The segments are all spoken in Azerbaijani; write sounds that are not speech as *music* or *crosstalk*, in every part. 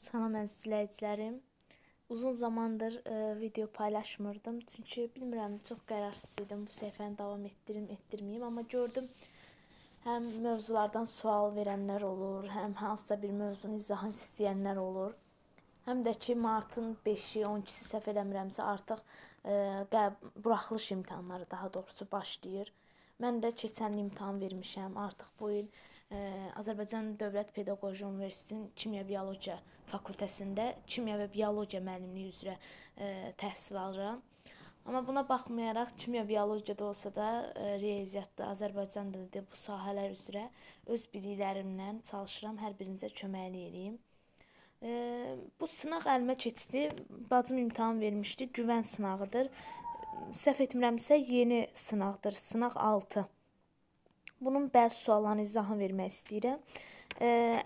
Salam əziz izləyicilərim. Uzun zamandır ə, e, video paylaşmırdım. Çünki bilmirəm, çox qərarsız idim bu səhifəni davam etdirim, etdirməyim, amma gördüm həm mövzulardan sual verənlər olur, həm hansısa bir mövzunun izahını istəyənlər olur. Həm də ki, martın 5-i, 12-si səhv eləmirəmsə, artıq e, ə, buraxılış imtahanları daha doğrusu başlayır. Mən də keçən il imtahan vermişəm. Artıq bu il Azərbaycan Dövlət Pedaqoji Universitetinin Kimya Biologiya fakültəsində kimya və biologiya müəllimliyi üzrə təhsil alıram. Amma buna baxmayaraq kimya biologiyada olsa da, riyaziyyatda, Azərbaycan dilində bu sahələr üzrə öz biliklərimdən çalışıram, hər birinizə köməklik eləyim. E, bu sınaq əlimə keçdi. Bacım imtahan vermişdi. Güvən sınağıdır. Səhv etmirəmsə, yeni sınaqdır. Sınaq 6 bunun bəzi suallarını izahını vermək istəyirəm.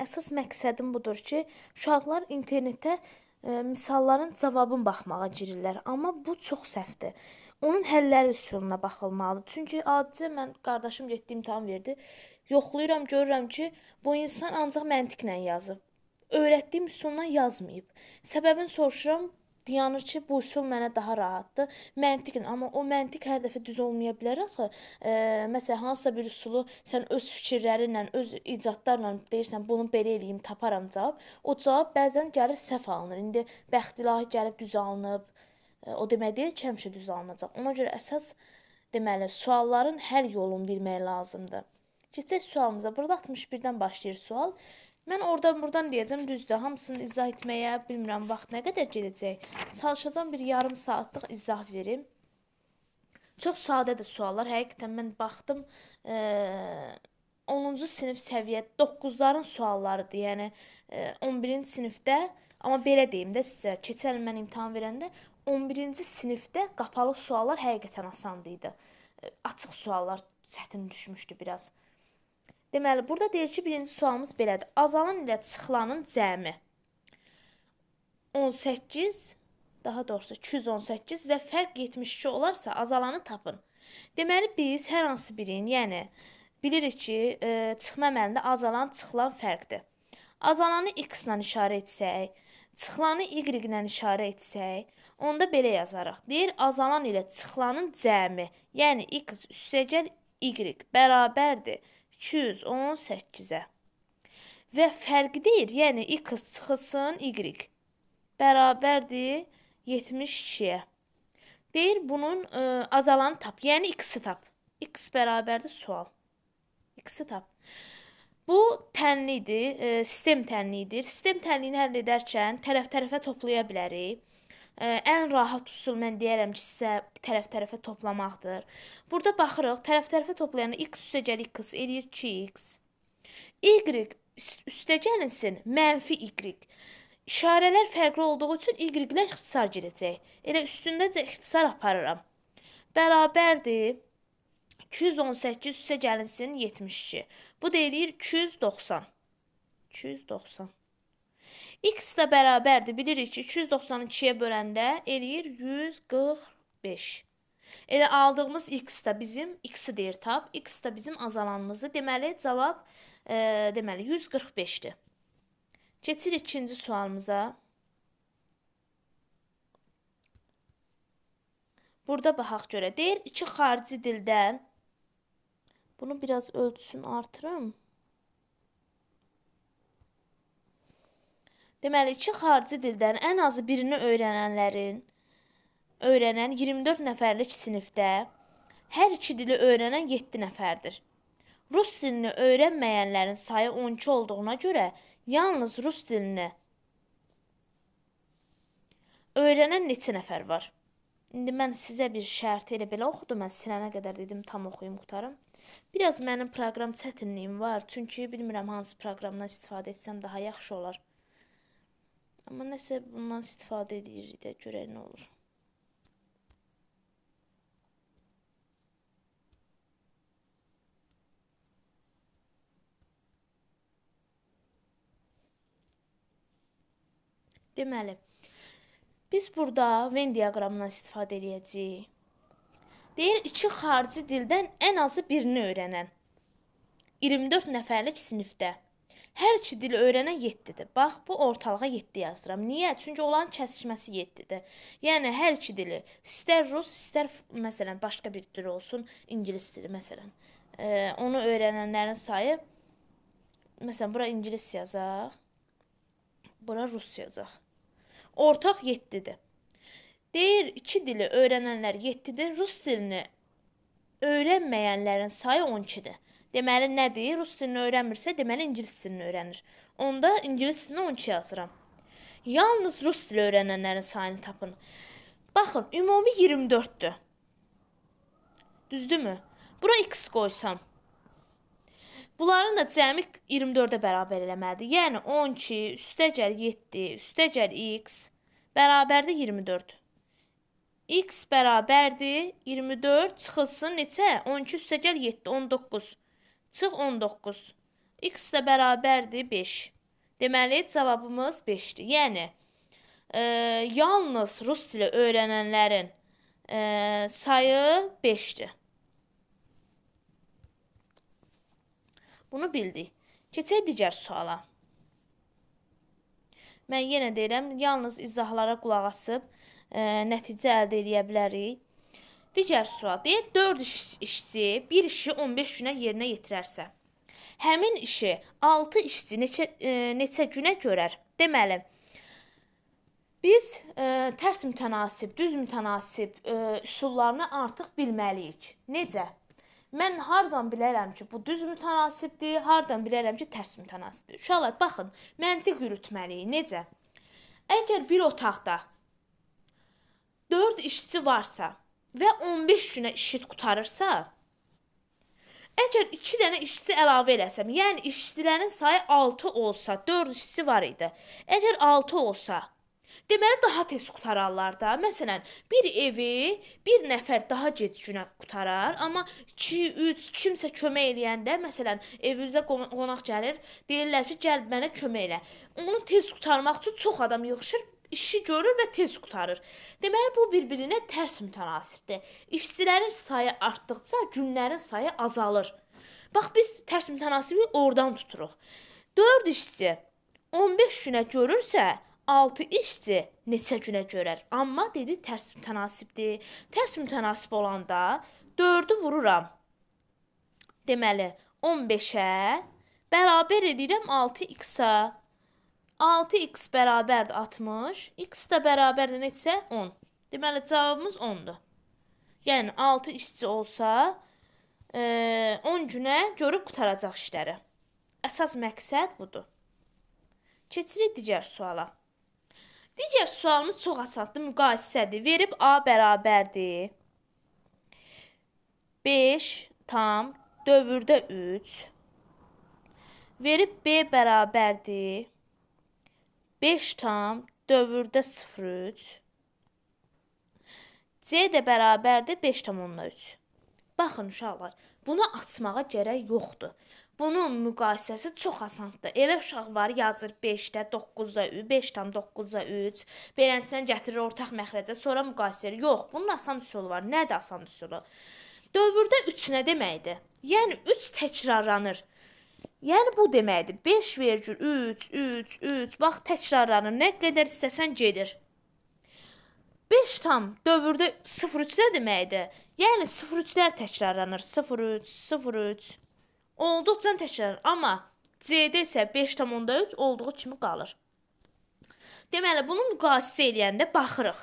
Əsas məqsədim budur ki, uşaqlar internetdə misalların cavabın baxmağa girirlər, amma bu çox səhvdir. Onun həlləri üsuluna baxılmalıdır. Çünki adicə mən qardaşım getdi imtahan verdi. Yoxlayıram, görürəm ki, bu insan ancaq məntiqlə yazıb. Öyrətdiyim üsulla yazmayıb. Səbəbini soruşuram, dayanır ki, bu üsul mənə daha rahatdır. Məntiqin, amma o məntiq hər dəfə düz olmaya bilər axı. E, məsələn, hansısa bir üsulu sən öz fikirlərinlə, öz icadlarla deyirsən, bunu belə eləyim, taparam cavab. O cavab bəzən gəlir səhv alınır. İndi bəxt ilahi gəlib düz alınıb. E, o demək deyil ki, həmişə düz alınacaq. Ona görə əsas deməli sualların həll yolunu bilmək lazımdır. Keçək sualımıza. Burada 61-dən başlayır sual. Mən oradan buradan deyəcəm, düzdür, hamısını izah etməyə bilmirəm vaxt nə qədər gedəcək. Çalışacağam bir yarım saatlıq izah verim. Çox sadədir suallar. Həqiqətən mən baxdım, e, 10-cu sinif səviyyə 9-ların suallarıdır. Yəni e, 11-ci sinifdə, amma belə deyim də sizə, keçən il mən imtahan verəndə 11-ci sinifdə qapalı suallar həqiqətən asan idi. E, açıq suallar çətin düşmüşdü biraz. Deməli, burada deyir ki, birinci sualımız belədir. Azalan ilə çıxılanın cəmi 18, daha doğrusu 218 və fərq 72 olarsa azalanı tapın. Deməli, biz hər hansı birin, yəni bilirik ki, ə, e, çıxma əməlində azalan, çıxılan fərqdir. Azalanı x ilə işarə etsək, çıxılanı y ilə işarə etsək, onda belə yazarıq. Deyir, azalan ilə çıxılanın cəmi, yəni x üstəgəl y bərabərdir 218-ə. Və fərqi deyir, yəni x çıxılsın y bərabərdir 72-yə. Deyir bunun ə, e, azalanı tap, yəni x-i tap. x bərabərdir sual. x-i tap. Bu tənlidir, e, sistem tənlidir. Sistem tənliyini həll edərkən tərəf-tərəfə toplaya bilərik ən rahat üsul mən deyərəm ki, sizə tərəf-tərəfə toplamaqdır. Burada baxırıq, tərəf-tərəfə toplayanda x üstə gəlir x eləyir 2x. y üstə gəlinsin mənfi y. İşarələr fərqli olduğu üçün y-lər ixtisar girəcək. Elə üstündəcə ixtisar aparıram. Bərabərdir 218 üstə gəlinsin 72. Bu da eləyir 290. 290. X də bərabərdir. Bilirik ki, 292-yə böləndə eləyir 145. Elə aldığımız x də bizim x-i deyir tab, x də bizim azalanımızı. Deməli cavab e, deməli 145-dir. Keçirik ikinci sualımıza. Burada baxaq görə deyir, iki xarici dildə bunu biraz ölçüsünü artırım. Deməli, iki xarici dildən ən azı birini öyrənənlərin öyrənən 24 nəfərlik sinifdə hər iki dili öyrənən 7 nəfərdir. Rus dilini öyrənməyənlərin sayı 12 olduğuna görə yalnız rus dilini öyrənən neçə nəfər var? İndi mən sizə bir şərti elə belə oxudum, mən sinənə qədər dedim tam oxuyum qutarım. Biraz mənim proqram çətinliyim var, çünki bilmirəm hansı proqramdan istifadə etsəm daha yaxşı olar. Amma nəsə bundan istifadə edirik də, görək nə olur. Deməli, biz burada Venn diaqramından istifadə edəcəyik. Deyir, iki xarici dildən ən azı birini öyrənən 24 nəfərlik sinifdə Hər iki dili öyrənən 7-dir. Bax, bu ortalığa 7 yazıram. Niyə? Çünki onların kəsişməsi 7-dir. Yəni hər iki dili, istər rus, istər məsələn başqa bir dil olsun, ingilis dili məsələn. E, onu öyrənənlərin sayı məsələn bura ingilis yazaq. Bura rus yazaq. Ortaq 7-dir. Deyir, iki dili öyrənənlər 7-dir. Rus dilini öyrənməyənlərin sayı 12-dir deməli nədir? Rus dilini öyrənmirsə, deməli ingilis dilini öyrənir. Onda ingilis dilini 12 yazıram. Yalnız rus dili öyrənənlərin sayını tapın. Baxın, ümumi 24-dür. Düzdürmü? Bura x qoysam, Bunların da cəmi 24-ə bərabər eləməlidir. Yəni 12 üstəgəl 7 üstəgəl x bərabərdir 24. x bərabərdir 24 çıxılsın neçə? 12 üstəgəl 7 19. Çıx 19. X ilə bərabərdir 5. Deməli, cavabımız 5-dir. Yəni, e, yalnız rus dili öyrənənlərin e, sayı 5-dir. Bunu bildik. Keçək digər suala. Mən yenə deyirəm, yalnız izahlara qulaq asıb e, nəticə əldə edə bilərik. Digər sual deyir, 4 iş, işçi bir işi 15 günə yerinə yetirərsə, həmin işi 6 işçi neçə e, neçə günə görər? Deməli, biz e, tərs mütənasib, düz mütənasib e, üsullarını artıq bilməliyik. Necə? Mən hardan bilərəm ki, bu düz mütənasibdir, hardan bilərəm ki, tərs mütənasibdir? Uşaqlar, baxın, məntiq yürütməliyik. Necə? Əgər bir otaqda 4 işçi varsa, və 15 günə işit qutarırsa, əgər 2 dənə işçi əlavə eləsəm, yəni işçilərin sayı 6 olsa, 4 işçi var idi. Əgər 6 olsa, deməli daha tez qutararlar da. Məsələn, bir evi bir nəfər daha gec günə qutarar, amma 2, 3 kimsə kömək eləyəndə, məsələn, evinizə qonaq gəlir, deyirlər ki, gəl mənə kömək elə. Onu tez qutarmaq üçün çox adam yığılır işi görür və tez qurtarır. Deməli bu bir-birinə tərs mütənasibdir. İşçilərin sayı artdıqca günlərin sayı azalır. Bax biz tərs mütənasibi oradan tuturuq. 4 işçi 15 günə görürsə, 6 işçi neçə günə görər? Amma dedi tərs mütənasibdir. Tərs mütənasib olanda 4-ü vururam. Deməli 15-ə bərabər edirəm 6x-a. 6x bərabərdir 60, x də bərabərdir neçə? 10. Deməli cavabımız 10-dur. Yəni 6 işçi olsa, e, 10 günə görüb qutaracaq işləri. Əsas məqsəd budur. Keçirik digər suala. Digər sualımız çox asandır, müqayisədir. Verib A bərabərdir 5 tam dövrdə 3. Verib B bərabərdir 5 tam dövrdə 0,3. C də bərabərdir 5 tam 3. Baxın uşaqlar, bunu açmağa gərək yoxdur. Bunun müqayisəsi çox asandır. Elə uşaq var, yazır 5-də, 9-da, 5.9-da 3, beləncəsini gətirir ortaq məxrəcə, sonra müqayisə edir. Yox, bunun asan üsulu var. Nədir asan üsulu? Dövrdə 3 nə deməkdir? Yəni 3 təkrarlanır. Yəni bu deməkdir. 5,3 3 3 bax təkrarlanır. Nə qədər istəsən gedir. 5 tam dövrdə 03 nə deməkdir? Yəni 03-lər təkrarlanır. 03 03 olduqca təkrarlanır. Amma C-də isə 5.3 olduğu kimi qalır. Deməli, bunu müqayisə eləyəndə baxırıq.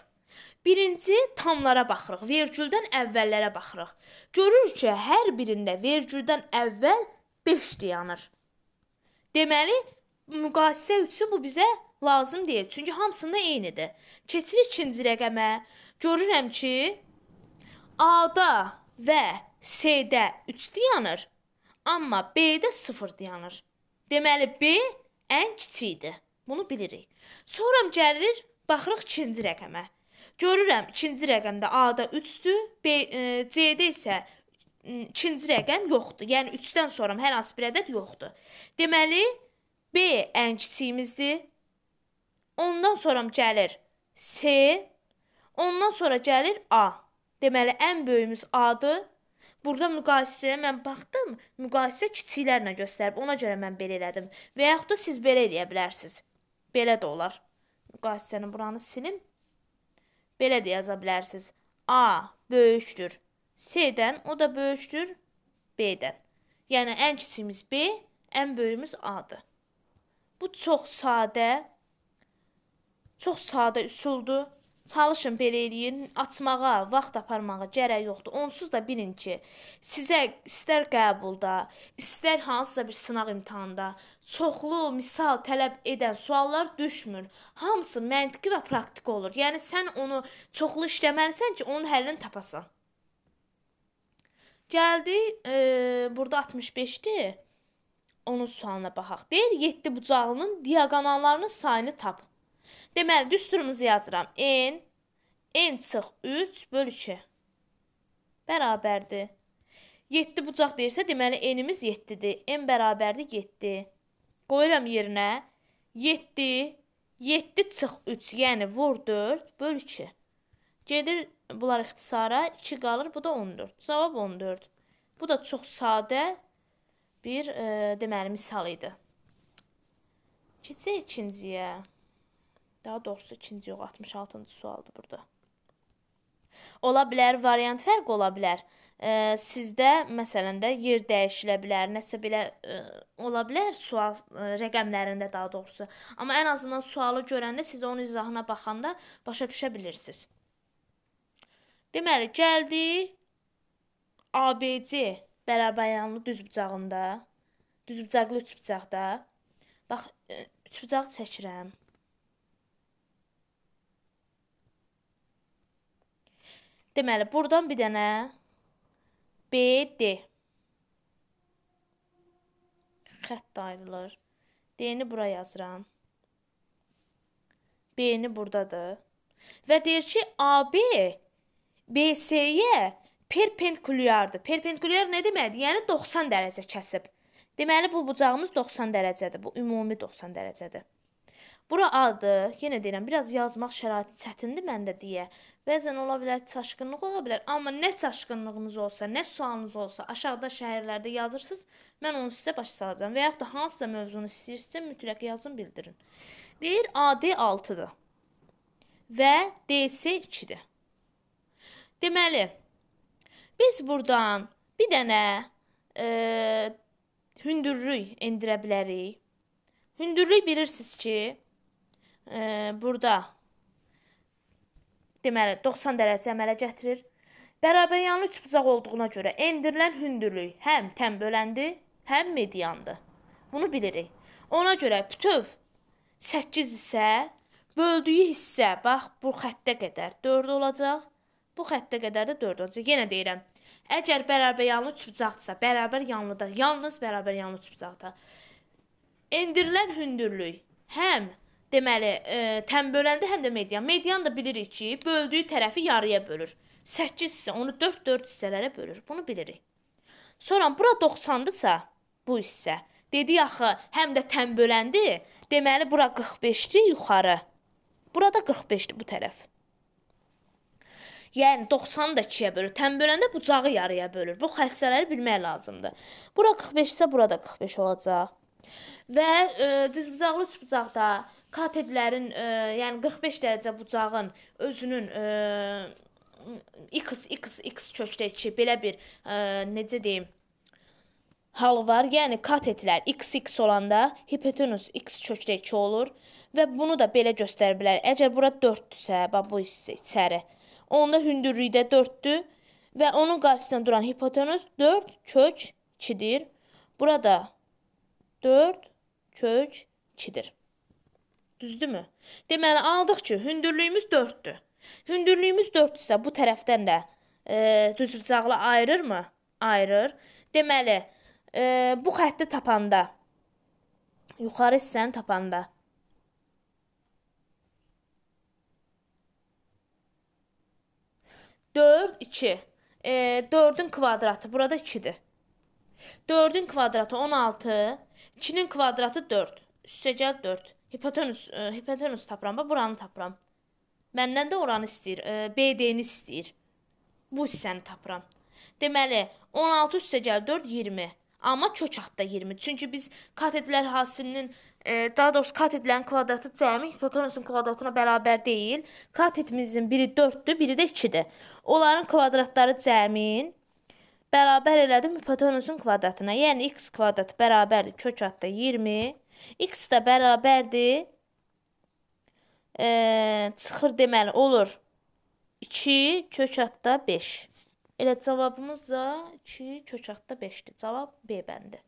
Birinci tamlara baxırıq, vergüldən əvvəllərə baxırıq. Görürük ki, hər birində vergüldən əvvəl 5 dayanır. Deməli, müqayisə üçün bu bizə lazım deyil. Çünki hamısında eynidir. Keçir ikinci rəqəmə. Görürəm ki, A-da və C-də 3 dayanır. Amma B-də 0 dayanır. Deməli, B ən kiçikdir. Bunu bilirik. Sonra gəlir, baxırıq ikinci rəqəmə. Görürəm ikinci rəqəmdə A-da 3-dür, B, e, C-də isə ikinci rəqəm yoxdur. Yəni 3-dən sonra hər hansı bir ədəd yoxdur. Deməli B ən kiçiyimizdir. Ondan sonra gəlir S, ondan sonra gəlir A. Deməli ən böyüyümüz A-dır. Burada müqayisəyə mən baxdım, müqayisə kiçiklərlə göstərib. Ona görə mən belə elədim. Və yaxud da siz belə eləyə bilərsiniz. Belə də olar. Müqayisəni buranı silim. Belə də yaza bilərsiniz. A böyükdür C-dən, o da böyükdür B-dən. Yəni ən kiçiyimiz B, ən böyüyümüz A-dır. Bu çox sadə, çox sadə üsuldur. Çalışın belə eləyin. Açmağa, vaxt aparmağa gərək yoxdur. Onsuz da bilin ki, sizə istər qəbulda, istər hansısa bir sınaq imtahanında çoxlu misal tələb edən suallar düşmür. Hamısı məntiqi və praktiki olur. Yəni sən onu çoxlu işləməlisən ki, onun həllini tapasan. Gəldi, e, burada 65-dir. Onun sualına baxaq. Deyir 7 bucağının diaqonallarının sayını tap. Deməli düsturumuzu yazıram. n n çıx 3 böl 2 bərabərdir. 7 bucaq deyirsə, deməli n-imiz 7-dir. n bərabərdir 7. Qoyuram yerinə 7 7 çıx 3, yəni vur 4 böl 2. Gedir bunlar ixtisara, 2 qalır, bu da 14. Cavab 14. Bu da çox sadə bir e, deməli misal idi. Keçək ikinciyə. Daha doğrusu ikinci yox, 66-cı sualdır burada. Ola bilər, variant fərq ola bilər. E, sizdə məsələn də yer dəyişilə bilər, nəsə belə e, ola bilər sual e, rəqəmlərində daha doğrusu. Amma ən azından sualı görəndə siz onun izahına baxanda başa düşə bilirsiniz. Deməli, gəldik ABC bərabəryanlı düzbucağında. Düzbucaqlı üçbucaqda. Bax, e, üçbucaq çəkirəm. Deməli, buradan bir dənə BD xətt ayrılır. D-ni bura yazıram. B-ni buradadır. Və deyir ki, AB BC-yə perpendikulyardır. Perpendikulyar nə deməkdir? Yəni 90 dərəcə kəsib. Deməli bu bucağımız 90 dərəcədir. Bu ümumi 90 dərəcədir. Bura A-dır. Yenə deyirəm, biraz yazmaq şəraiti çətindir məndə deyə. Bəzən ola bilər çaşqınlıq ola bilər, amma nə çaşqınlığınız olsa, nə sualınız olsa, aşağıda şəhərlərdə yazırsınız, mən onu sizə başa salacağam və yaxud da hansısa mövzunu istəyirsinizsə mütləq yazın, bildirin. Deyir AD 6-dır və DC 2-dir. Deməli, biz burdan bir dənə e, hündürlük endirə bilərik. Hündürlük bilirsiniz ki, e, burada deməli 90 dərəcə əmələ gətirir. Bərabəryanlı üçbucaq olduğuna görə endirilən hündürlük həm tən böləndir, həm mediandır. Bunu bilirik. Ona görə bütöv 8 isə böldüyü hissə bax bu xəttə qədər 4 olacaq. Bu xəttə qədər də dördüncü. Yenə deyirəm. Əgər bərabər yanlı çubucaqdırsa, bərabər yanlıda, yalnız bərabər yanlı çubucaqda. Endirlər hündürlük. Həm deməli, e, tən böləndə həm də median. Median da bilirik ki, böldüyü tərəfi yarıya bölür. 8 isə onu 4-4 hissələrə bölür. Bunu bilirik. Sonra bura 90-dırsa, bu hissə. Dedik axı, həm də tən böləndir. Deməli bura 45-dir yuxarı. Burada 45-dir bu tərəf. Yəni 90 da 2-yə bölür. Tən böləndə bucağı yarıya bölür. Bu xəstələri bilmək lazımdır. Bura 45 isə burada 45 olacaq. Və e, düzbucaqlı üçbucaqda katedlərin, e, yəni 45 dərəcə bucağın özünün e, x x x kökdə 2 belə bir e, necə deyim hal var. Yəni katetlər x-x olanda hipotenüs x kökdə 2 olur və bunu da belə göstərə bilər. Əgər bura 4-dürsə, bax bu hissə içəri onda hündürlükdə 4-dür və onun qarşısında duran hipotenüs 4 kök 2-dir. Burada 4 kök 2-dir. Düzdürmü? Deməli, aldıq ki, hündürlüyümüz 4-dür. Hündürlüyümüz 4-dürsə, bu tərəfdən də e, düz bıçaqla ayırırmı? Ayırır. Deməli, e, bu xətti tapanda, yuxarı hissəni tapanda 4, 2. E, 4-ün kvadratı burada 2-dir. 4-ün kvadratı 16, 2-nin kvadratı 4. Üstə gəl 4. Hipotenüs, e, hipotenüs tapıram, bax buranı tapıram. Məndən də oranı istəyir, e, BD-ni istəyir. Bu hissəni tapıram. Deməli, 16 üstə gəl 4, 20. Amma kök altda 20. Çünki biz katetlər hasilinin e, daha doğrusu kat edilən kvadratı cəmi hipotenusun kvadratına bərabər deyil. Kat etmizin biri 4-dür, biri də 2-dir. Onların kvadratları cəmin bərabər elədim hipotenusun kvadratına. Yəni x kvadrat bərabərdir kök adda 20. x də bərabərdir e, çıxır deməli olur 2 kök adda 5. Elə cavabımız da 2 kök adda 5-dir. Cavab B bəndi.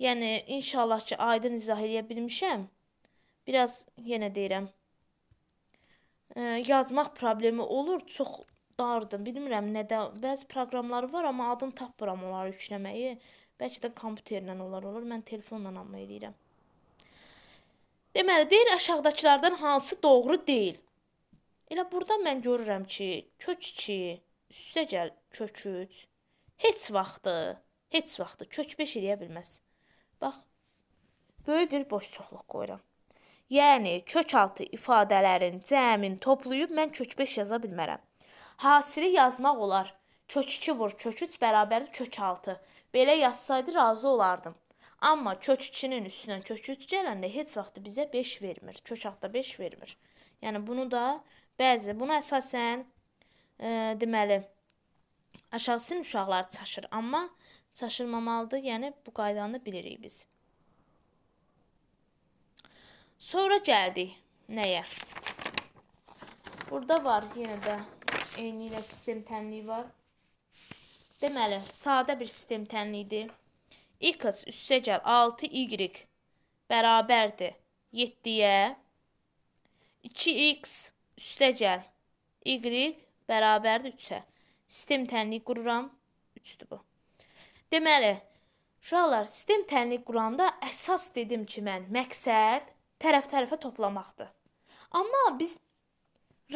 Yəni inşallah ki, aydın izah eləyə bilmişəm. Biraz yenə deyirəm. E, yazmaq problemi olur, çox dardım. Bilmirəm nədə. Bəzi proqramlar var, amma adım tapmıram onları yükləməyi. Bəlkə də kompüterlə olar olur. Mən telefonla amma eləyirəm. Deməli, deyir aşağıdakılardan hansı doğru deyil? Elə burada mən görürəm ki, kök 2, üstə gəl kök 3. Heç vaxtı, heç vaxtı kök 5 eləyə bilməz. Bax, böyük bir boşluqluq qoyuram. Yəni, kök altı ifadələrin cəmin toplayıb mən kök 5 yaza bilmərəm. Hasili yazmaq olar. Kök 2 vur kök 3 bərabərdir kök 6. Belə yazsaydı razı olardım. Amma kök 2-nin üstünə kök 3 gələndə heç vaxt bizə 5 vermir. Kök 6-da 5 vermir. Yəni bunu da bəzi buna əsasən e, deməli aşağısının uşaqları çaşır, amma çaşırmamalıdır. Yəni bu qaydanı bilirik biz. Sonra gəldik nəyə? Burada var yenə də eyni ilə sistem tənliyi var. Deməli, sadə bir sistem tənliyidir. x üstə gəl 6y bərabərdir 7-yə. 2x üstə gəl y bərabərdir 3-ə. Sistem tənliyi qururam. 3-dür bu. Deməli, uşaqlar, sistem tənliq quranda əsas dedim ki, mən məqsəd tərəf-tərəfə toplamaqdır. Amma biz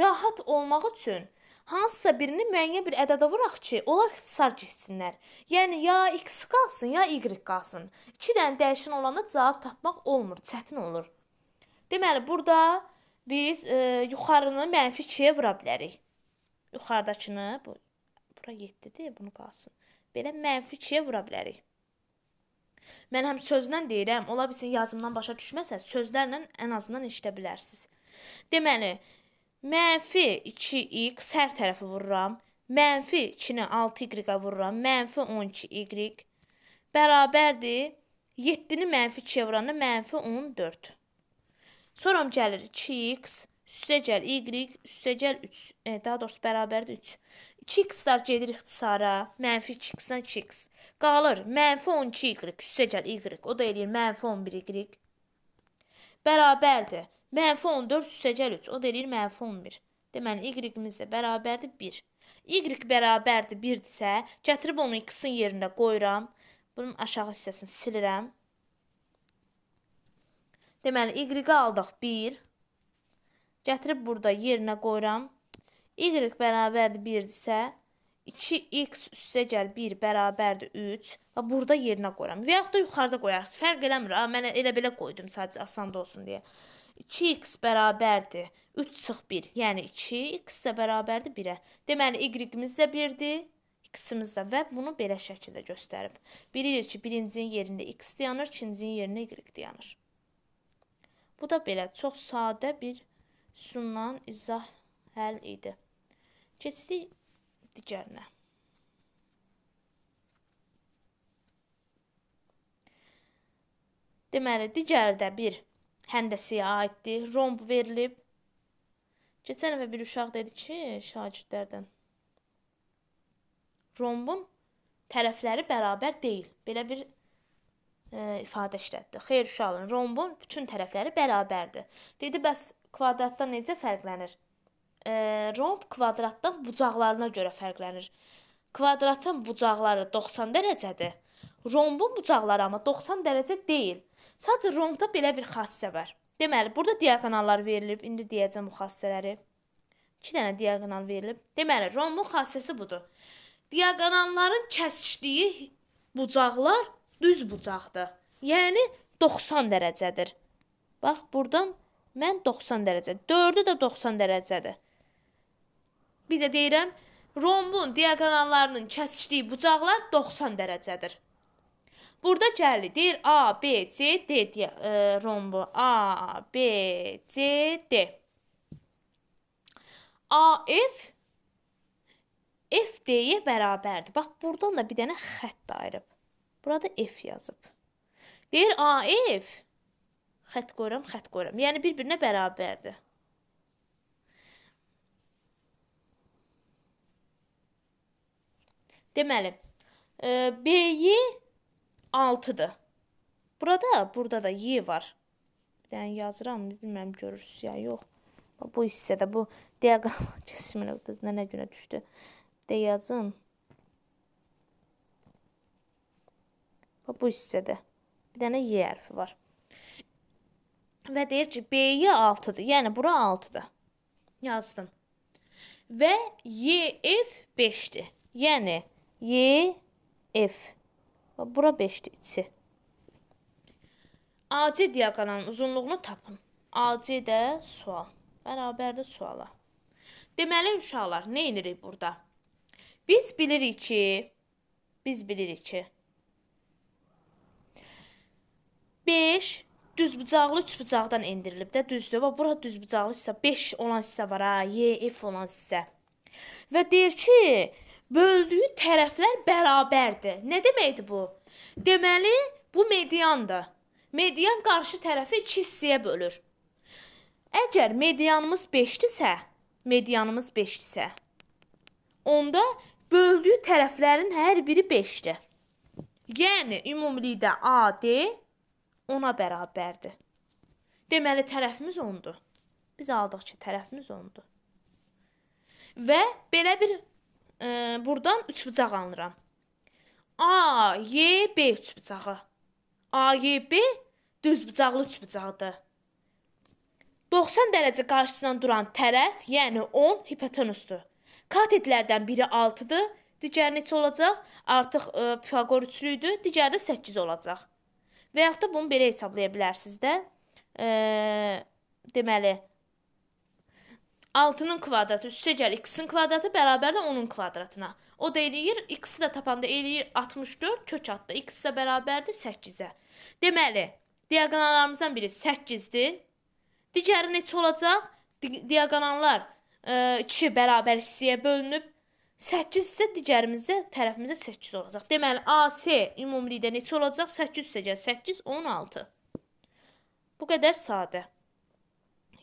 rahat olmaq üçün hansısa birini müəyyən bir ədədə vuraq ki, onlar ixtisar keçsinlər. Yəni ya x qalsın, ya y qalsın. 2 dənə dəyişən olanda cavab tapmaq olmur, çətin olur. Deməli, burada biz e, yuxarını mənfi 2-yə vura bilərik. Yuxarıdakını bu bura 7-dir, bunu qalsın belə mənfi ikiyə vura bilərik. Mən həm sözdən deyirəm, ola bilsin yazımdan başa düşməsəz, sözlərlə ən azından eşidə bilərsiniz. Deməli, mənfi 2x hər tərəfi vururam, mənfi 2-ni 6y-ə vururam, mənfi 12y bərabərdir 7-ni mənfi 2-yə vuranda mənfi 14. Sonra gəlir 2x, üstə gəl y, üstə gəl 3, e, daha doğrusu bərabərdir 3. Kickstar gedir ixtisara, mənfi Kicksdan Kicks. Qalır mənfi 12 Y, üstə gəl Y, o da eləyir mənfi 11 Y. Bərabərdir. Mənfi 14 üstə gəl 3, o da eləyir mənfi 11. Deməli Y-imiz də bərabərdir 1. Y bərabərdir 1-dirsə, gətirib onu X-in yerinə qoyuram. Bunun aşağı hissəsini silirəm. Deməli y-i aldıq 1. Gətirib burada yerinə qoyuram y bərabərdir 1-dirsə, 2x üstə gəl 1 bərabərdir 3 və burada yerinə qoyuram. Və yaxud da yuxarıda qoyarsınız. Fərq eləmir. Ha, mən elə belə qoydum sadəcə asan da olsun deyə. 2x bərabərdir 3 çıx 1, yəni 2, x də bərabərdir 1-ə. Deməli y-imiz də 1-dir, x-imiz də və bunu belə şəkildə göstərib. Bilirik ki, birincinin yerində x dayanır, ikincinin yerində y dayanır. Bu da belə çox sadə bir sütunla izah həll idi. Keçdik digərinə. Deməli, digərdə bir həndəsiyə aiddir. Romb verilib. Keçən dəfə bir uşaq dedi ki, şagirdlərdən rombun tərəfləri bərabər deyil. Belə bir e, ifadə işlətdi. Xeyr uşağın rombun bütün tərəfləri bərabərdir. Dedi, bəs kvadratdan necə fərqlənir? e, romb kvadratdan bucaqlarına görə fərqlənir. Kvadratın bucaqları 90 dərəcədir. Rombun bucaqları amma 90 dərəcə deyil. Sadəcə rombda belə bir xassə var. Deməli, burada diaqonallar verilib. İndi deyəcəm bu xassələri. 2 dənə diaqonal verilib. Deməli, rombun xassəsi budur. Diaqonalların kəsişdiyi bucaqlar düz bucaqdır. Yəni 90 dərəcədir. Bax, burdan mən 90 dərəcə. 4-ü də 90 dərəcədir. Bir də deyirəm, rombun diaqonallarının kəsişdiyi bucaqlar 90 dərəcədir. Burada cərli deyir A, B, C, D deyə, e, rombu. A, B, C, D. A, F F D-yə bərabərdir. Bax, burdan da bir dənə xətt ayırıb. Burada F yazıb. Deyir A, F. Xətt qoyuram, xətt qoyuram. Yəni bir-birinə bərabərdir. Deməli, e, B-yi 6-dır. Burada, burada da Y var. Bir dənə yazıram, bilmirəm görürsüz ya, yox. Bu hissədə bu diaqram *laughs* kəsimin ötəsinə nə günə düşdü. De yazım. Bu hissədə bir dənə Y hərfi var. Və deyir ki, B-yi 6-dır. Yəni bura 6-dır. Yazdım. Və Y F 5-dir. Yəni Y, F. Bura 5-dir içi. AC diaqonalın uzunluğunu tapın. AC də sual. Bərabərdir suala. Deməli uşaqlar, nə edirik burada? Biz bilirik ki, biz bilirik ki 5 düzbucaqlı üçbucaqdan endirilib də, düzdür? Və bura düzbucaqlı hissə 5 olan hissə var ha, Y, F olan hissə. Və deyir ki, böldüyü tərəflər bərabərdir. Nə deməkdir bu? Deməli, bu mediandır. Median qarşı tərəfi 2 hissəyə bölür. Əgər medianımız 5-dirsə, medianımız 5-dirsə, onda böldüyü tərəflərin hər biri 5-dir. Yəni ümumilikdə AD ona bərabərdir. Deməli tərəfimiz 10-dur. Biz aldıq ki, tərəfimiz 10-dur. Və belə bir e, burdan üçbucaq alıram. A, Y, B üçbucağı. A, Y, B düzbucaqlı üçbucaqdır. 90 dərəcə qarşısından duran tərəf, yəni 10 hipotenüsdür. Katetlərdən biri 6-dır, digəri neçə olacaq? Artıq e, Pifaqor üçlüyüdür, digəri də 8 olacaq. Və yaxud da bunu belə hesablaya bilərsiniz də. E, deməli, 6-nın kvadratı üstə gəl x-in kvadratı bərabər də 10-un kvadratına. O da eləyir, x-i də tapanda eləyir 64 kök atdı. x isə bərabərdir 8-ə. Deməli, diaqonallarımızdan biri 8-dir. Digəri neçə olacaq? Di diaqonallar 2 e, bərabər hissəyə bölünüb 8 isə digərimizdə tərəfimizdə 8 olacaq. Deməli, AC ümumilikdə neçə olacaq? 8 üstə gəl 8 16. Bu qədər sadə.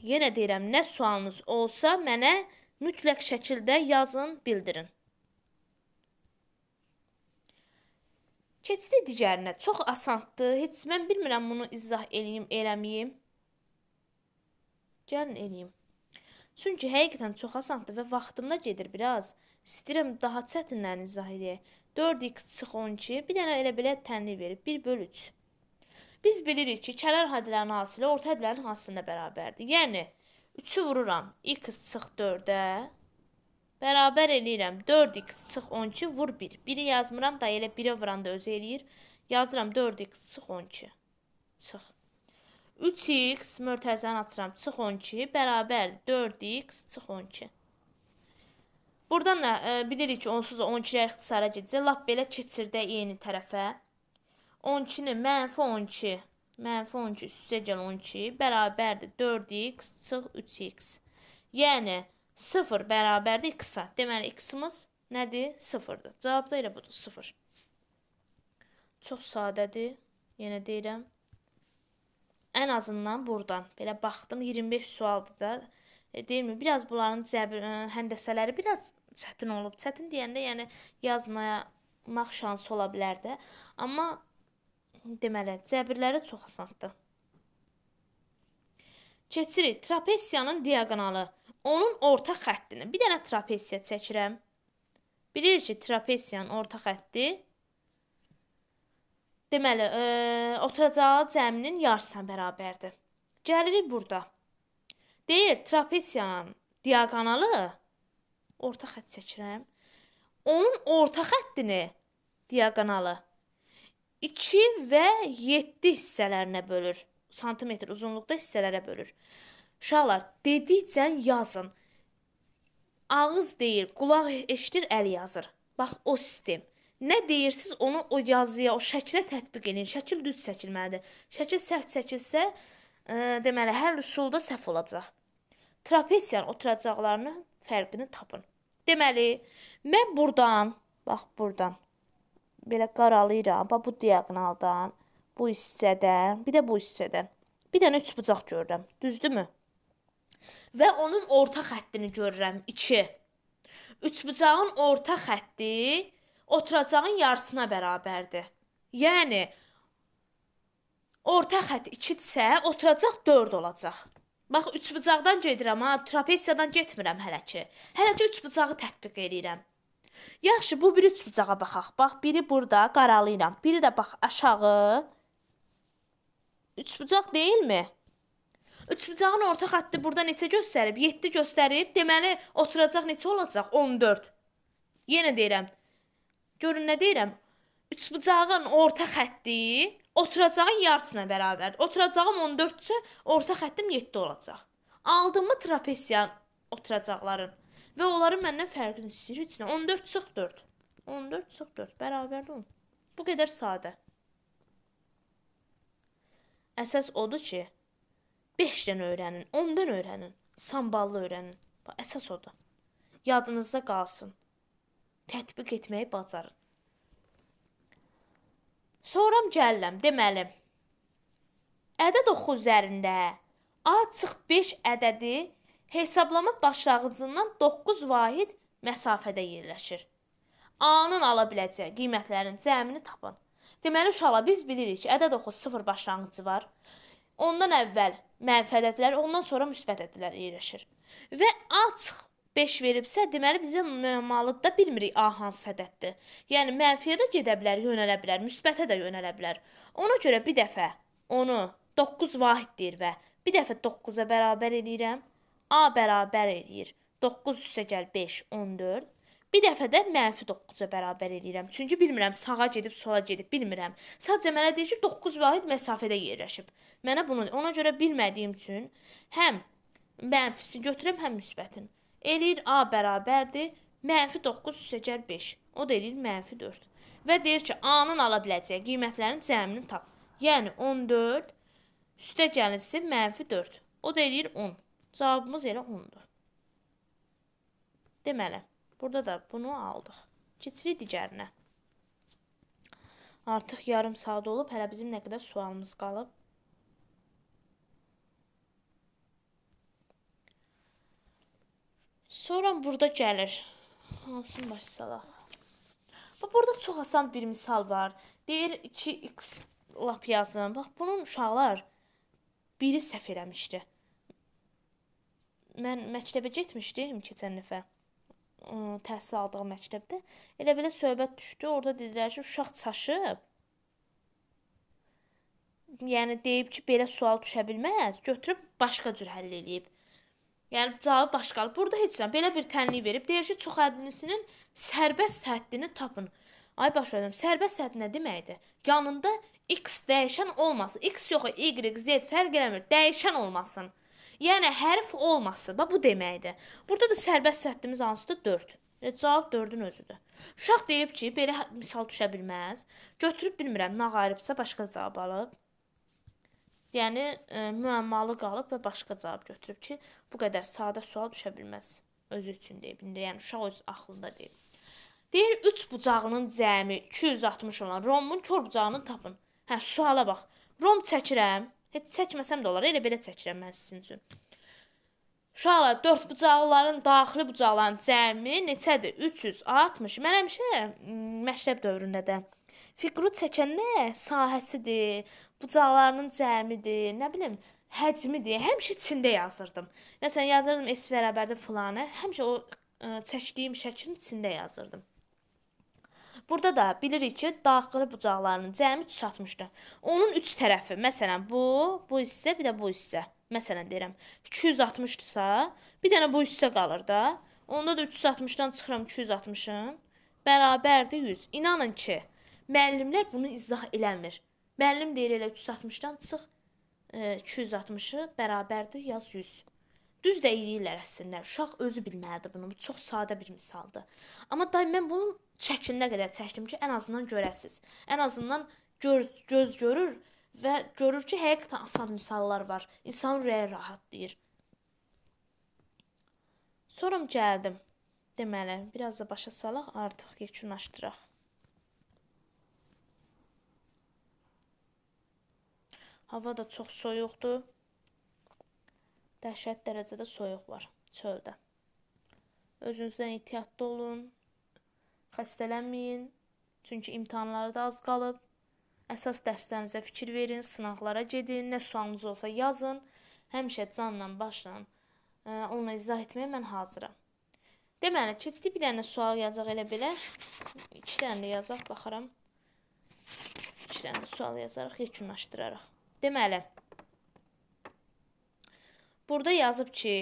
Yenə deyirəm, nə sualınız olsa mənə mütləq şəkildə yazın, bildirin. Keçdi digərinə. Çox asandır. Heç mən bilmirəm bunu izah eləyim, eləmiyim. Gəlin eləyim. Çünki həqiqətən çox asandır və vaxtımda gedir biraz. İstəyirəm daha çətinlərini izah eləyək. 4x çıx 12, bir dənə elə belə tənli verib 1 bölü 3. Biz bilirik ki, kənar həddlərinin hasili orta həddlərin hasilinə bərabərdir. Yəni 3-ü vururam x çıx 4-ə bərabər eləyirəm 4x çıx 12 vur 1. 1-i yazmıram da elə 1-ə vuranda özü eləyir. Yazıram 4x çıx 12 çıx. 3x mörtəzəni açıram çıx 12 bərabər 4x çıx 12. Burdan da e, bilirik ki, onsuz da 12-lər ixtisara gedəcək. Lap belə keçirdə yeni tərəfə. 12-ni mənfi 12, mənfi 12 üstə gəl 12 bərabərdir 4x çıx 3x. Yəni 0 bərabərdir x-a. Deməli x-imiz nədir? 0-dır. Cavab da elə budur 0. Çox sadədir. Yenə yəni, deyirəm. Ən azından burdan belə baxdım 25 sualdır da. E, deyirmi? Biraz bunların cəbir e, həndəsələri biraz çətin olub. Çətin deyəndə yəni yazmaya maq şansı ola bilər də. Amma deməli, cəbirləri çox asandır. Keçirik trapesiyanın diaqonalı. Onun orta xəttini. Bir dənə trapesiya çəkirəm. Bilirik ki, trapesiyanın orta xətti deməli, ə, e, oturacağı cəminin yarısına bərabərdir. Gəlirik burada. Deyir, trapesiyanın diaqonalı orta xətt çəkirəm. Onun orta xəttini diaqonalı 2 və 7 hissələrinə bölür. Santimetr uzunluqda hissələrə bölür. Uşaqlar, dedikcə yazın. Ağız deyir, qulaq eşidir, əl yazır. Bax o sistem. Nə deyirsiz, onu o yazıya, o şəklə tətbiq edin. Şəkil düz çəkilməlidir. Şəkil səhv çəkilsə, e, deməli hər üsulda səhv olacaq. Trapesiyanın oturacaqlarının fərqini tapın. Deməli, mən burdan, bax burdan belə qaralayıram. Bax bu diaqonaldan, bu hissədən, bir də bu hissədən. Bir dənə üç bucaq görürəm. Düzdürmü? Və onun orta xəttini görürəm 2. Üçbucağın orta xətti oturacağın yarısına bərabərdir. Yəni orta xətt 2-dirsə, oturacaq 4 olacaq. Bax üçbucaqdan gedirəm ha, trapeziyadan getmirəm hələ ki. Hələ ki üçbucağı tətbiq edirəm. Yaxşı, bu biri üç bucağa baxaq. Bax, biri burada qaralayıram. Biri də bax aşağı. Üç bucaq deyilmi? Üç bucağın orta xətti burada neçə göstərib? 7 göstərib. Deməli, oturacaq neçə olacaq? 14. Yenə deyirəm. Görün nə deyirəm? Üç bucağın orta xətti oturacağın yarısına bərabərdir. Oturacağım 14-cə, orta xəttim 7 olacaq. Aldımı trapesiyan oturacaqların? Və onların məndən fərqini istəyir heç nə. 14 çıx 4. 14 çıx 4 bərabərdir 10. Bu qədər sadə. Əsas odur ki, 5-dən öyrənin, 10-dan öyrənin, samballı öyrənin. Bax, əsas odur. Yadınızda qalsın. Tətbiq etməyi bacarın. Sonram gəlirəm, deməli. Ədəd 9 üzərində A çıx 5 ədədi Hesablama başlanğıcından 9 vahid məsafədə yerləşir. A-nın ala biləcəyi qiymətlərin cəmini tapın. Deməli uşaqlar biz bilirik ki, ədəd oxu 0 başlanğıcı var. Ondan əvvəl mənfi ədədlər, ondan sonra müsbət ədədlər yerləşir. Və A çıx 5 veribsə, deməli bizə müəmmalıqda bilmirik A hansı ədəddir. Yəni mənfiyə də gedə bilər, yönələ bilər, müsbətə də yönələ bilər. Ona görə bir dəfə onu 9 vahid deyir və bir dəfə 9-a bərabər eləyirəm. A bərabər eləyir 9 üstə gəl 5 14. Bir dəfə də mənfi 9-a bərabər eləyirəm. Çünki bilmirəm sağa gedib sola gedib bilmirəm. Sadəcə mənə deyir ki 9 vahid məsafədə yerləşib. Mənə bunu ona görə bilmədiyim üçün həm mənfisi götürürəm, həm müsbətin. Eləyir A bərabərdir mənfi 9 üstə gəl 5. O da eləyir mənfi 4. Və deyir ki A-nın ala biləcəyi qiymətlərin cəmini tap. Yəni 14 üstə gəlisi mənfi 4. O da eləyir 10. Cavabımız elə 10-dur. Deməli, burada da bunu aldıq. Keçirik digərinə. Artıq yarım saat olub, hələ bizim nə qədər sualımız qalıb. Sonra burada gəlir. Hansını başsalaq? Bax, burada çox asan bir misal var. Deyir 2x lap yazın. Bax, bunun uşaqlar biri səhv eləmişdi mən məktəbə getmişdim keçən dəfə təhsil aldığı məktəbdə elə belə söhbət düşdü. Orda dedilər ki, uşaq çaşıb. Yəni deyib ki, belə sual düşə bilməz, götürüb başqa cür həll eləyib. Yəni cavabı başqalı. Burada heç nə belə bir tənlik verib, deyir ki, çox hədlisinin sərbəst həddini tapın. Ay baş verdim. Sərbəst hədd nə deməkdir? Yanında x dəyişən olmasın. X yox, y, z fərq eləmir. Dəyişən olmasın. Yəni hərf olmasın. Bax bu deməkdir. Burada da sərbəst sətimiz hansıdır? 4. E, cavab 4-ün özüdür. Uşaq deyib ki, belə misal düşə bilməz. Götürüb bilmirəm, nə qayırıbsa başqa cavab alıb. Yəni e, müəmmalı qalıb və başqa cavab götürüb ki, bu qədər sadə sual düşə bilməz özü üçün deyib. İndi yəni uşaq öz ağlında deyib. Deyir 3 bucağının cəmi 260 olan romun kör bucağını tapın. Hə, suala bax. Rom çəkirəm. Heç çəkməsəm də olar, elə belə çəkirəm mən sizin üçün. Uşaqlar, dörd bucaqların daxili bucaqların cəmi neçədir? 360. Mən həmişə mm, məktəb dövründə də fiquru çəkən nə sahəsidir, bucaqlarının cəmidir, nə bilim, həcmidir. Həmişə içində yazırdım. Məsələn, yazırdım S bərabərdir filanə, həmişə o ə, e, çəkdiyim şəklin içində yazırdım. Burada da bilirik ki, daxili bucaqlarının cəmi 360-dır. Onun üç tərəfi, məsələn, bu, bu hissə, bir də bu hissə. Məsələn deyirəm, 260-dırsa, bir dənə bu hissə qalır da. Onda da 360-dan çıxıram 260-ın, bərabərdir 100. İnanın ki, müəllimlər bunu izah eləmir. Müəllim deyir elə 360-dan çıx, 260-ı e, bərabərdir yaz 100. Düz də eləyirlər əslində. Uşaq özü bilməlidir bunu. Bu çox sadə bir misaldır. Amma daim mən bunun çəkində qədər çəkdim ki, ən azından görəsiz. Ən azından göz, göz görür və görür ki, həqiqətən asan misallar var. İnsan ürəyi rahatlayır. Sonra gəldim. Deməli, biraz da başa salaq, artıq yekunlaşdıraq. Hava da çox soyuqdur. Dəhşət dərəcədə soyuq var çöldə. Özünüzdən ehtiyatlı olun. Xəstələnməyin, çünki imtahanlara da az qalıb. Əsas dərslərinizə fikir verin, sınaqlara gedin, nə sualınız olsa yazın. Həmişə canla başla e, ona izah etməyə mən hazıram. Deməli, keçdi bir dənə sual yazaq elə belə. 2 dənə də yazaq, baxaram. 2 dənə sual yazarıq, yekunlaşdırarıq. Deməli, burada yazıb ki,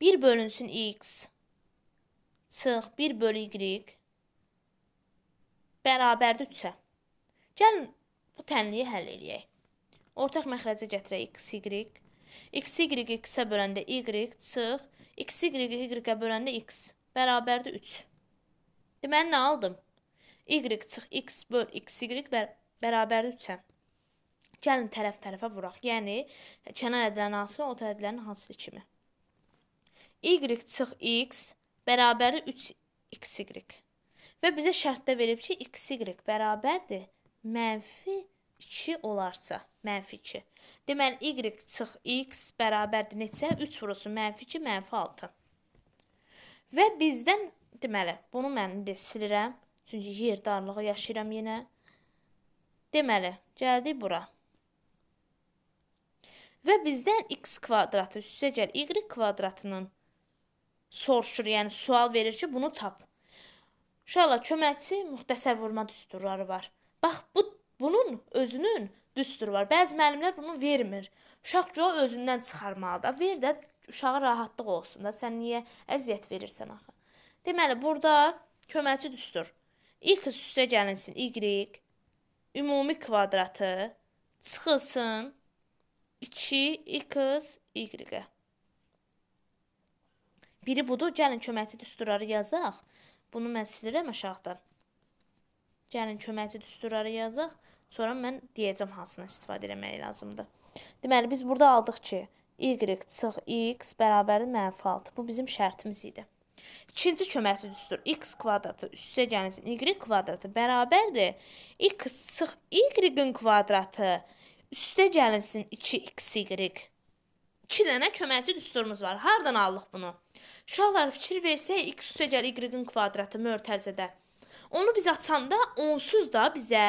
1 bölünsün x Çıx 1 bölü y bərabərdir 3-ə. Gəlin bu tənliyi həll eləyək. Ortaq məxrəcə gətirək x, y. x, y, x-ə böləndə y, çıx. x, y, y-ə böləndə x, bərabərdir 3. Deməli, nə aldım? y çıx x böl x, y bər bərabərdir 3-ə. Gəlin tərəf-tərəfə vuraq. Yəni, kənar ədələrin hansını, o ədələrin hansıdır kimi. y çıx x bərabəri 3xy. Və bizə şərtdə verib ki, xy bərabərdir mənfi 2 olarsa, mənfi 2. Deməli, y çıx x bərabərdir neçə? 3 vurusu mənfi 2, mənfi 6. Və bizdən, deməli, bunu mən də silirəm. Çünki yer darlığı yaşayıram yenə. Deməli, gəldik bura. Və bizdən x kvadratı üstə gəl y kvadratının soruşur, yəni sual verir ki, bunu tap. Uşaqla köməkçi müxtəsər vurma düsturları var. Bax bu bunun özünün düsturu var. Bəzi müəllimlər bunu vermir. Uşaq güya özündən çıxarmalıdır. Ver də uşağa rahatlıq olsun da. Sən niyə əziyyət verirsən axı? Deməli, burada köməkçi düstur. X üstə gəlinsin y ümumi kvadratı çıxılsın 2 x y-ə. Biri budur, gəlin köməkçi düsturları yazaq. Bunu mən silirəm aşağıdan. Gəlin köməkçi düsturları yazaq. Sonra mən deyəcəm hansından istifadə etmək lazımdır. Deməli biz burada aldıq ki, y çıx x bərabərdir -6. Bu bizim şərtimiz idi. İkinci köməkçi düstur x kvadratı üstə gəlsin y kvadratı bərabərdir x çıx y-in kvadratı üstə gəlsin 2xy. 2 dənə köməkçi düsturumuz var. Hardan aldıq bunu? Uşaqlar fikir versək x üstəgəl y-in kvadratı mötərizədə. Onu biz açanda onsuz da bizə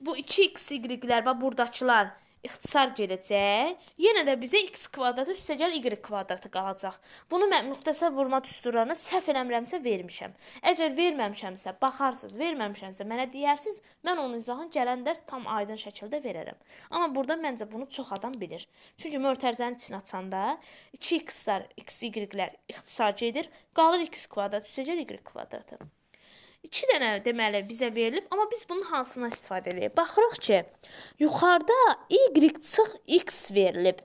bu 2x y-lər və burdakılar ixtisar gedəcək. Yenə də bizə x kvadratı üstəgəl y kvadratı qalacaq. Bunu mən müxtəsər vurma düsturanı səhv eləmirəmsə vermişəm. Əgər verməmişəmsə, baxarsınız, verməmişəmsə mənə deyərsiniz, mən onun izahını gələn dərs tam aydın şəkildə verərəm. Amma burada məncə bunu çox adam bilir. Çünki mötərizənin içinə açanda 2x-lər, x, y-lər ixtisar gedir, qalır x kvadrat üstəgəl y kvadratı. 2 dənə deməli bizə verilib, amma biz bunun hansından istifadə edirik? Baxırıq ki, yuxarıda y çıx x verilib.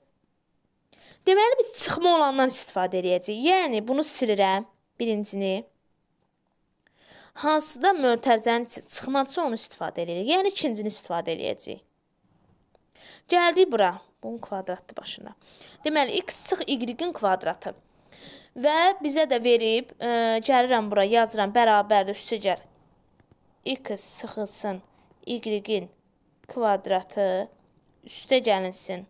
Deməli biz çıxma olandan istifadə edəcəyik. Yəni bunu silirəm, birincini. Hansıda mötərizənin çıxmadısa onu istifadə edirik. Yəni ikincini istifadə edəcəyik. Gəldik bura. Bunun kvadratı başına. Deməli x çıx y-in kvadratı. Və bizə də verib, ə, e, gəlirəm bura, yazıram, bərabərdir üstəgər x sıxılsın y-in kvadratı üstə gəlinsin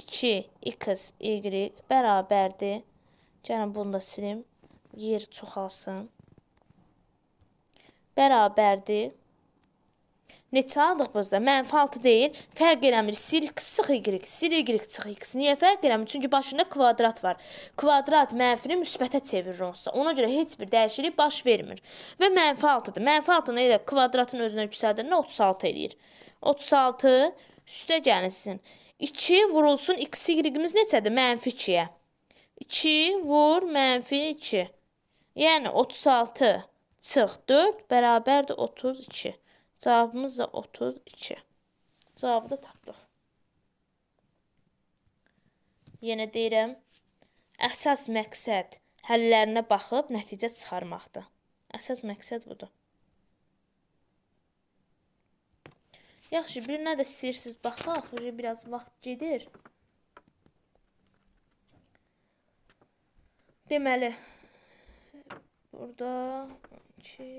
2x y bərabərdir. Gəlin bunu da silim. Yer çoxalsın. Bərabərdir. Neçə aldığımızda mənfi 6 deyil, fərq eləmir. Sil sıx y, sil y sıx x. Niyə fərq eləmir? Çünki başında kvadrat var. Kvadrat mənfini müsbətə çevirir onsuz. Ona görə heç bir dəyişiklik baş vermir. Və mənfi 6-dır. Mənfi 6-nı elə kvadratın özünə yüksəldəndə 36 eləyir. 36 üstə gəlsin. 2 vurulsun x y-imiz neçədir? Mənfi 2-yə. 2 vur mənfi 2. Yəni 36 çıx 4 bərabərdir 32. Cavabımız da 32. Cavabı da tapdıq. Yenə deyirəm, əsas məqsəd həllərinə baxıb nəticə çıxarmaqdır. Əsas məqsəd budur. Yaxşı, birinə də istəyirsiniz baxaq, uje biraz vaxt gedir. Deməli, burada 2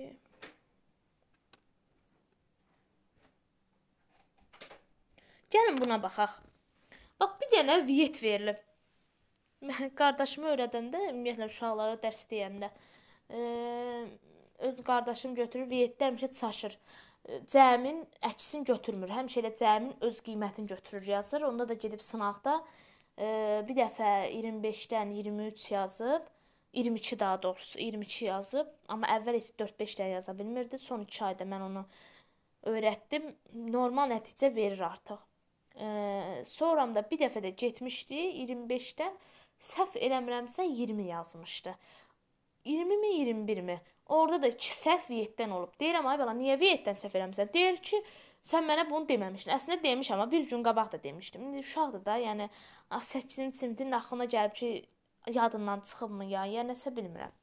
Gəlin buna baxaq. Bax bir dənə viet verilib. Mən qardaşımı öyrədəndə, ümumiyyətlə uşaqlara dərs deyəndə, ə, e, öz qardaşım götürür vietdə həmişə çaşır. E, cəmin əksini götürmür. Həmişə elə cəmin öz qiymətini götürür yazır. Onda da gedib sınaqda ə, e, bir dəfə 25-dən 23 yazıb. 22 daha doğrusu 22 yazıb, amma əvvəl heç 4-5 dənə yaza bilmirdi. Son 2 ayda mən onu öyrətdim. Normal nəticə verir artıq. E, sonram da bir dəfə də getmişdi 25-dən səhv eləmirəmsə 20 yazmışdı. 20-mi 21-mi? Orda da 2 səhv 7-dən olub. Deyirəm ay bala, niyə 7-dən səhv eləmisən? Deyir ki, sən mənə bunu deməmişdin. Əslində demişəm, amma bir gün qabaq da demişdim. İndi uşaqdır da, yəni 8-ci ah, sinifin axırına gəlib ki, yadından çıxıbmı ya, yəni nəsə bilmirəm.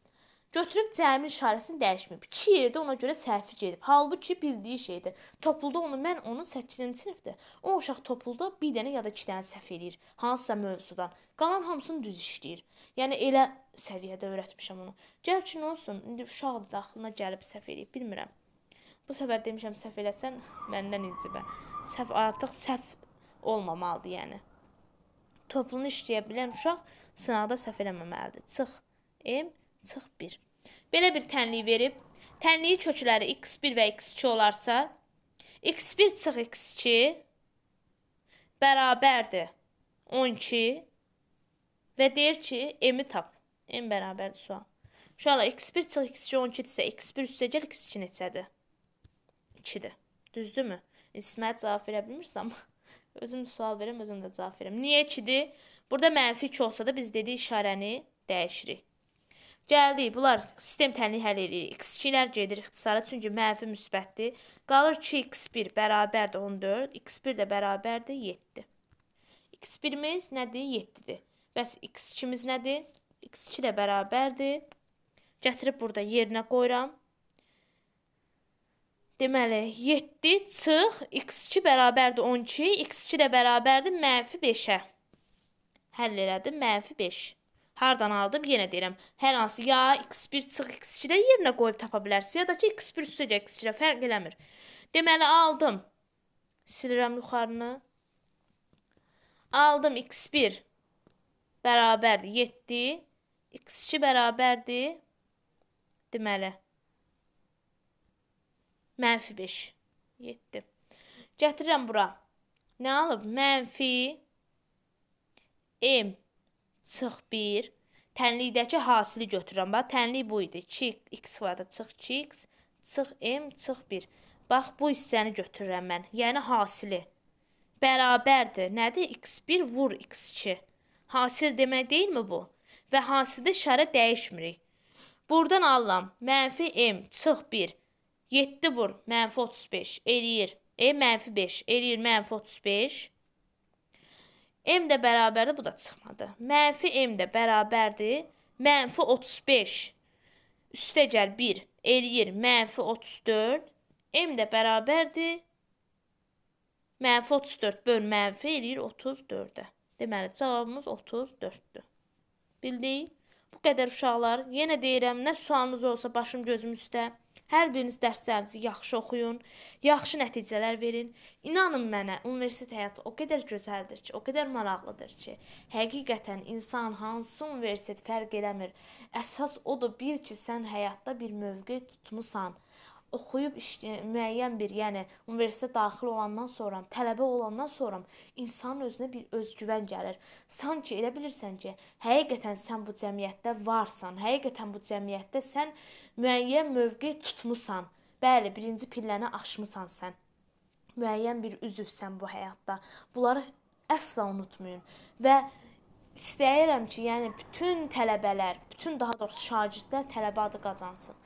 Götürüb cəmin işarəsini dəyişməyib. 2 yerdə ona görə səhvi gedib. Halbuki bildiyi şeydir. Topulda onu mən onun 8-ci sinifdə. O uşaq topulda bir dənə ya da 2 dənə səhv eləyir. Hansısa mövzudan. Qalan hamısını düz işləyir. Yəni elə səviyyədə öyrətmişəm onu. Gəl ki, nə olsun? İndi uşaq da daxilinə gəlib səhv eləyib, bilmirəm. Bu səfər demişəm səhv eləsən məndən incibə. Səhv artıq səhv olmamalıdır, yəni. Topulunu işləyə bilən uşaq sınaqda səhv eləməməlidir. Çıx. M çıx 1. Belə bir tənliyi verib, tənliyi kökləri x1 və x2 olarsa, x1 çıx x2 bərabərdir 12 və deyir ki, m-i tap. m bərabərdir sual. Uşaqlar x1 çıx x2 12 isə x1 üstə gəl x2 neçədir? 2-dir. Düzdürmü? İsmət cavab verə bilmirsən amma *laughs* özüm sual verəm, özüm də cavab verəm. Niyə 2-dir? Burada mənfi 2 olsa da biz dedik işarəni dəyişirik. Gəldik, bunlar sistem tənliyi həll edirik. X2-lər gedir ixtisara, çünki mənfi müsbətdir. Qalır 2x1 bərabərdir 14, x1 də bərabərdir 7. x1-imiz nədir? 7-dir. Bəs x2-imiz nədir? x2 də bərabərdir. Gətirib burada yerinə qoyuram. Deməli, 7 çıx, x2 bərabərdir 12, x2 də bərabərdir mənfi 5-ə. Həll elədim, mənfi 5. Hardan aldım? Yenə deyirəm, hər hansı ya x1 çıx x2-də yerinə qoyub tapa bilərsiz, ya da ki x1 üstə x2-də fərq eləmir. Deməli aldım. Silirəm yuxarını. Aldım x1 bərabərdir 7, x2 bərabərdir deməli mənfi 5 7. Gətirirəm bura. Nə alıb? Mənfi m çıx 1 tənlikdəki hasili götürürəm. Bax tənlik bu idi. 2 x kvadrata çıx 2x çıx m çıx 1. Bax bu hissəni götürürəm mən. Yəni hasili bərabərdir. Nədir? x1 vur x2. Hasil demək deyilmi bu? Və hasildə işarə dəyişmirik. Burdan alıram. Mənfi m çıx 1. 7 vur mənfi 35 eləyir. E mənfi 5 eləyir mənfi 35. M də bərabərdir, bu da çıxmadı. Mənfi M də bərabərdir. Mənfi 35 üstəgəl 1 eləyir mənfi 34. M də bərabərdir. Mənfi 34 böl mənfi eləyir 34-ə. Deməli, cavabımız 34-dür. Bildik? Bu qədər uşaqlar. Yenə deyirəm, nə sualınız olsa başım gözüm üstə. Hər biriniz dərslərinizi yaxşı oxuyun, yaxşı nəticələr verin. İnanın mənə, universitet həyatı o qədər gözəldir ki, o qədər maraqlıdır ki, həqiqətən insan hansı universitet fərq eləmir. Əsas odur bir ki, sən həyatda bir mövqe tutmusan oxuyub işte, müəyyən bir, yəni universitetə daxil olandan sonra, tələbə olandan sonra insanın özünə bir özgüvən gəlir. Sanki elə bilirsən ki, həqiqətən sən bu cəmiyyətdə varsan, həqiqətən bu cəmiyyətdə sən müəyyən mövqe tutmusan. Bəli, birinci pilləni aşmısan sən. Müəyyən bir üzvsən bu həyatda. Bunları əsla unutmayın və istəyirəm ki, yəni bütün tələbələr, bütün daha doğrusu şagirdlər tələbə adı qazansın.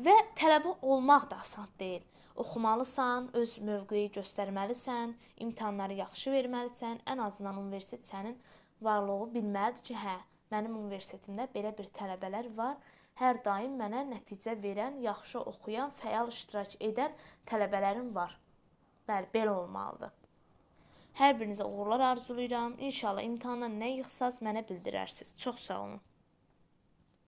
Və tələbə olmaq da asan deyil. Oxumalısan, öz mövqeyi göstərməlisən, imtahanları yaxşı verməlisən, ən azından universitet sənin varlığı bilməlidir ki, hə, mənim universitetimdə belə bir tələbələr var. Hər daim mənə nəticə verən, yaxşı oxuyan, fəal iştirak edən tələbələrim var. Bəli, belə olmalıdır. Hər birinizə uğurlar arzulayıram. İnşallah imtahandan nə yığsaz mənə bildirərsiz. Çox sağ olun.